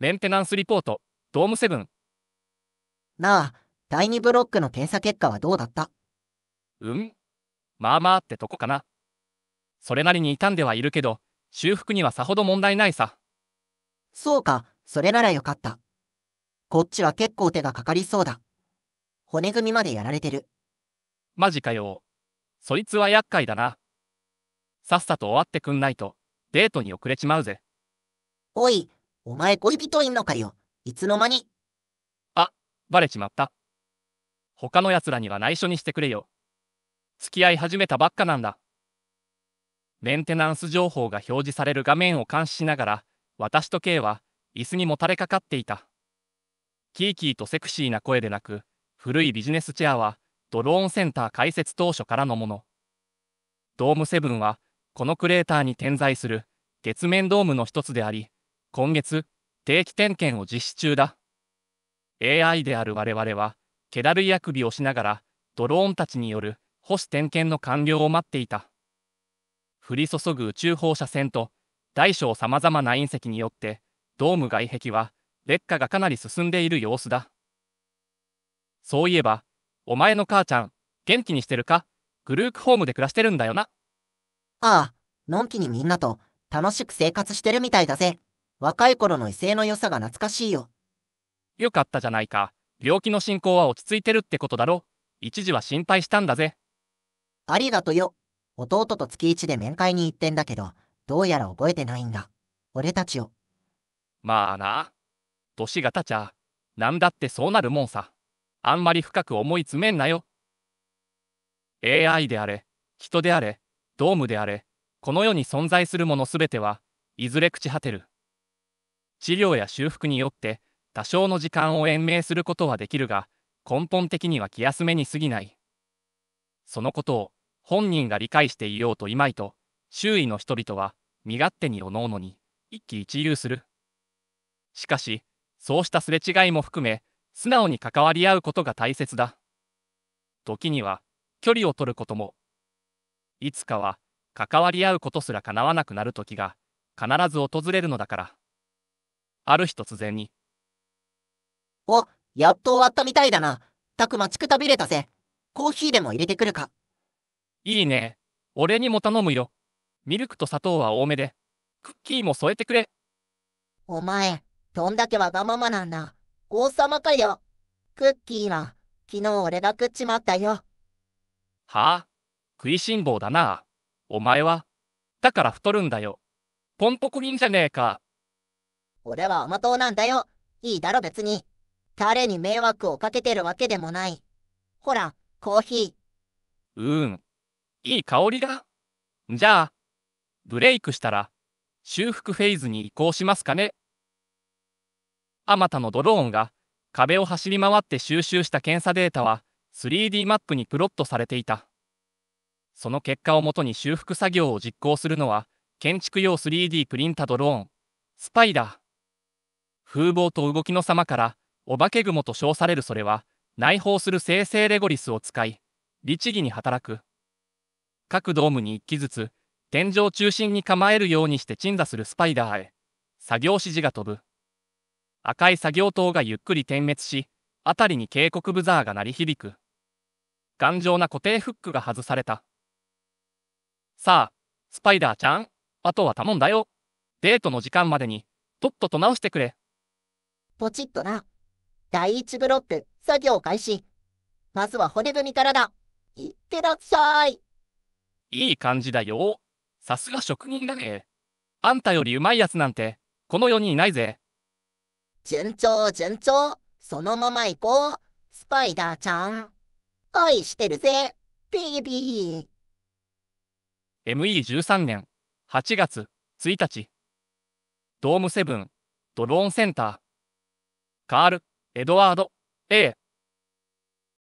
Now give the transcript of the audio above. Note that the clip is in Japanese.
メンテナンスリポート、ドームセブン。なあ、第2ブロックの検査結果はどうだったうんまあまあってとこかな。それなりに傷んではいるけど、修復にはさほど問題ないさ。そうか、それならよかった。こっちは結構手がかかりそうだ。骨組みまでやられてる。マジかよ。そいつは厄介だな。さっさと終わってくんないと、デートに遅れちまうぜ。おい、お前恋人いんのかよ。いつの間に。あ、バレちまった。他の奴らには内緒にしてくれよ。付き合い始めたばっかなんだ。メンテナンス情報が表示される画面を監視しながら、私と K は椅子にもたれかかっていた。キーキーとセクシーな声でなく、古いビジネスチェアはドローンセンター開設当初からのもの。ドームセブンは、このクレーターに点在する月面ドームの一つであり、今月、定期点検を実施中だ。AI である我々は、気だるいあくびをしながら、ドローンたちによる保守点検の完了を待っていた。降り注ぐ宇宙放射線と、大小様々な隕石によって、ドーム外壁は、劣化がかなり進んでいる様子だ。そういえば、お前の母ちゃん、元気にしてるかグルークホームで暮らしてるんだよな。ああ、のんきにみんなと楽しく生活してるみたいだぜ。若い頃の威勢の良さが懐かしいよ。よかったじゃないか。病気の進行は落ち着いてるってことだろ。一時は心配したんだぜ。ありがとよ。弟と月一で面会に行ってんだけど、どうやら覚えてないんだ。俺たちを。まあな。年が経ちゃ、なんだってそうなるもんさ。あんまり深く思い詰めんなよ。AI であれ、人であれ、ドームであれ、この世に存在するものすべては、いずれ朽ち果てる。治療や修復によって多少の時間を延命することはできるが、根本的には気休めに過ぎない。そのことを本人が理解していようといまいと、周囲の人々は身勝手におのおのに一喜一憂する。しかし、そうしたすれ違いも含め、素直に関わり合うことが大切だ。時には、距離を取ることも。いつかは、関わり合うことすら叶わなくなる時が、必ず訪れるのだから。ある日突然に。お、やっと終わったみたいだな。たく待ちくたびれたぜ。コーヒーでも入れてくるか。いいね。俺にも頼むよ。ミルクと砂糖は多めで。クッキーも添えてくれ。お前、どんだけわがままなんだ。王様かよ。クッキーは、昨日俺が食っちまったよ。はあ、食いしん坊だな。お前は。だから太るんだよ。ポンポコリンじゃねえか。俺は甘党なんだよ。いいだろ別に。誰に迷惑をかけてるわけでもない。ほら、コーヒー。うーん。いい香りだ。じゃあ、ブレイクしたら、修復フェーズに移行しますかね。あまたのドローンが、壁を走り回って収集した検査データは、3D マップにプロットされていた。その結果をもとに修復作業を実行するのは、建築用 3D プリンタドローン、スパイダー。風貌と動きの様から、お化け雲と称されるそれは、内包する生成レゴリスを使い、律儀に働く。各ドームに1機ずつ、天井中心に構えるようにして鎮座するスパイダーへ、作業指示が飛ぶ。赤い作業灯がゆっくり点滅し、辺りに警告ブザーが鳴り響く。頑丈な固定フックが外された。さあ、スパイダーちゃん、あとは頼んだよ。デートの時間までに、とっとと直してくれ。ポチッとな。第1ブロック、作業開始。まずは骨組みからだ。いってらっしゃい。いい感じだよ。さすが職人だね。あんたよりうまいやつなんて、この世にいないぜ。順調順調。そのまま行こう。スパイダーちゃん。愛してるぜ、ビビー。ME13 年8月1日。ドームセブン、ドローンセンター。カール・エドワード・ A・